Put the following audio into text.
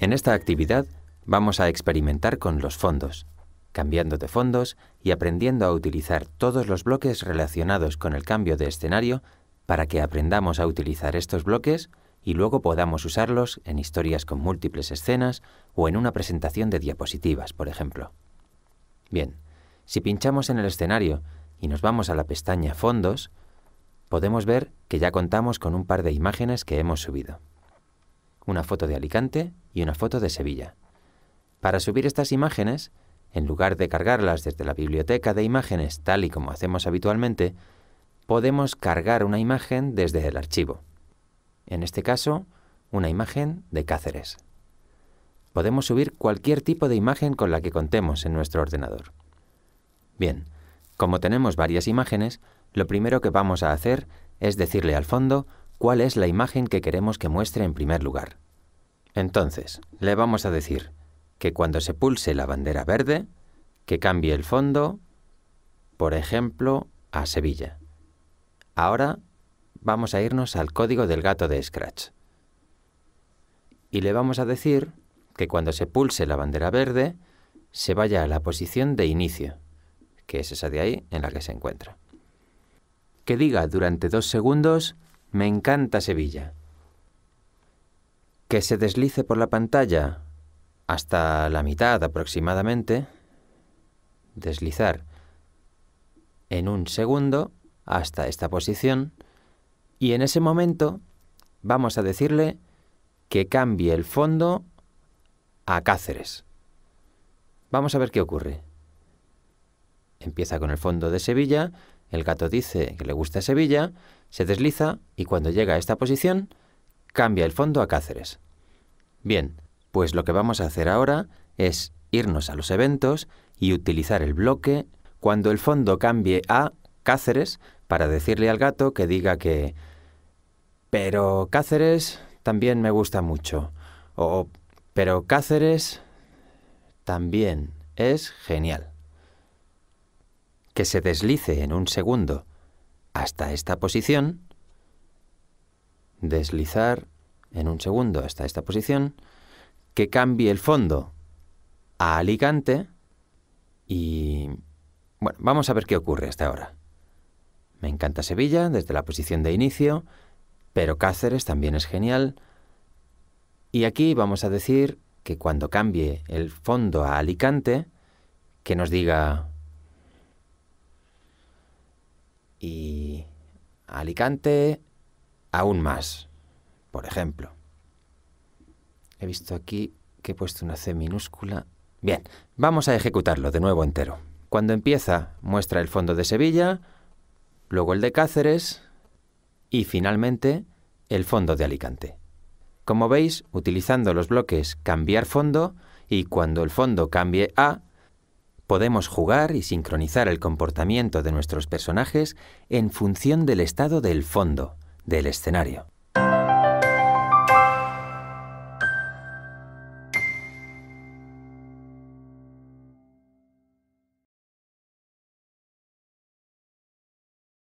En esta actividad vamos a experimentar con los fondos, cambiando de fondos y aprendiendo a utilizar todos los bloques relacionados con el cambio de escenario para que aprendamos a utilizar estos bloques y luego podamos usarlos en historias con múltiples escenas o en una presentación de diapositivas, por ejemplo. Bien, si pinchamos en el escenario y nos vamos a la pestaña Fondos, podemos ver que ya contamos con un par de imágenes que hemos subido. Una foto de Alicante y una foto de Sevilla. Para subir estas imágenes, en lugar de cargarlas desde la biblioteca de imágenes tal y como hacemos habitualmente, podemos cargar una imagen desde el archivo. En este caso, una imagen de Cáceres. Podemos subir cualquier tipo de imagen con la que contemos en nuestro ordenador. Bien, como tenemos varias imágenes, lo primero que vamos a hacer es decirle al fondo cuál es la imagen que queremos que muestre en primer lugar. Entonces, le vamos a decir que cuando se pulse la bandera verde, que cambie el fondo, por ejemplo, a Sevilla. Ahora vamos a irnos al código del gato de Scratch. Y le vamos a decir que cuando se pulse la bandera verde, se vaya a la posición de inicio, que es esa de ahí en la que se encuentra. Que diga durante dos segundos, me encanta Sevilla que se deslice por la pantalla hasta la mitad aproximadamente, deslizar en un segundo hasta esta posición y en ese momento vamos a decirle que cambie el fondo a Cáceres. Vamos a ver qué ocurre. Empieza con el fondo de Sevilla, el gato dice que le gusta Sevilla, se desliza y cuando llega a esta posición cambia el fondo a Cáceres. Bien, pues lo que vamos a hacer ahora es irnos a los eventos y utilizar el bloque cuando el fondo cambie a Cáceres para decirle al gato que diga que... Pero Cáceres también me gusta mucho. O... Pero Cáceres también es genial. Que se deslice en un segundo hasta esta posición deslizar en un segundo hasta esta posición, que cambie el fondo a Alicante y... Bueno, vamos a ver qué ocurre hasta ahora. Me encanta Sevilla desde la posición de inicio, pero Cáceres también es genial. Y aquí vamos a decir que cuando cambie el fondo a Alicante, que nos diga... Y Alicante, aún más. Por ejemplo, he visto aquí que he puesto una C minúscula. Bien, vamos a ejecutarlo de nuevo entero. Cuando empieza, muestra el fondo de Sevilla, luego el de Cáceres y finalmente el fondo de Alicante. Como veis, utilizando los bloques cambiar fondo y cuando el fondo cambie a, podemos jugar y sincronizar el comportamiento de nuestros personajes en función del estado del fondo del escenario.